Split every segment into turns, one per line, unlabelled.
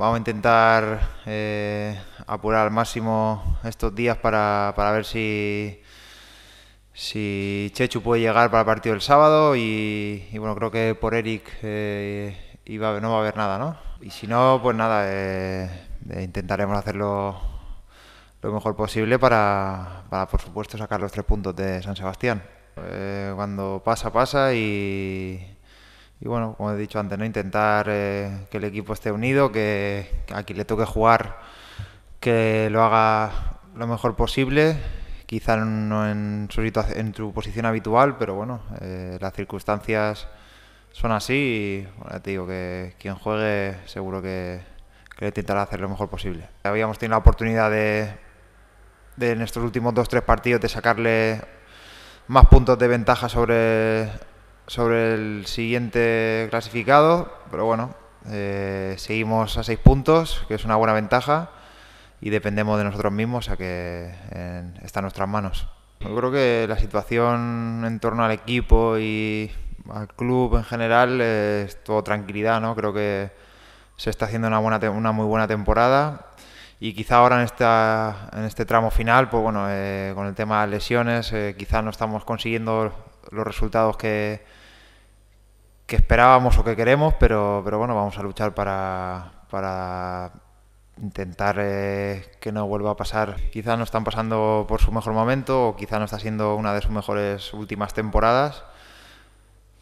Vamos a intentar eh, apurar al máximo estos días para, ver si, si Chechu puede llegar para el partido del sábado y, bueno, creo que por Eric eh, no va a haber nada, ¿no? Y si no, pues nada, eh, intentaremos hacerlo lo mejor posible para, para, por supuesto, sacar los tres puntos de San Sebastián. cuando pasa, pasa y, y bueno, como he dicho antes, ¿no? intentar eh, que el equipo esté unido, que, a quien le toque jugar, que lo haga lo mejor posible, quizá no en su, en su posición habitual, pero bueno, eh, las circunstancias son así y bueno, te digo que quien juegue seguro que, que intentará hacer lo mejor posible. Habíamos tenido la oportunidad de, de en estos últimos dos tres partidos de sacarle más puntos de ventaja sobre sobre el siguiente clasificado, pero bueno, eh, seguimos a seis puntos, que es una buena ventaja, y dependemos de nosotros mismos, o sea que está en nuestras manos. Yo creo que la situación en torno al equipo y al club en general es todo tranquilidad, ¿no? Creo que se está haciendo una, buena una muy buena temporada y quizá ahora en, esta, en este tramo final, pues bueno, eh, con el tema de lesiones, eh, quizá no estamos consiguiendo los resultados que, que esperábamos o que queremos, pero, pero bueno, vamos a luchar para, intentar eh, que no vuelva a pasar. quizás no están pasando por su mejor momento o quizá no está siendo una de sus mejores últimas temporadas.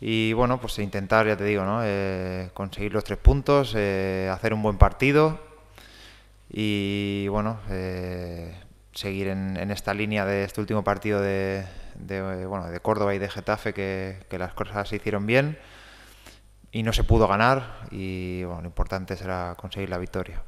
Y bueno, pues intentar, ya te digo, ¿no? Eh, conseguir los tres puntos, eh, hacer un buen partido y bueno, seguir en, en esta línea de este último partido de, de, eh, bueno, de Córdoba y de Getafe que, las cosas se hicieron bien y no se pudo ganar y bueno, lo importante será conseguir la victoria.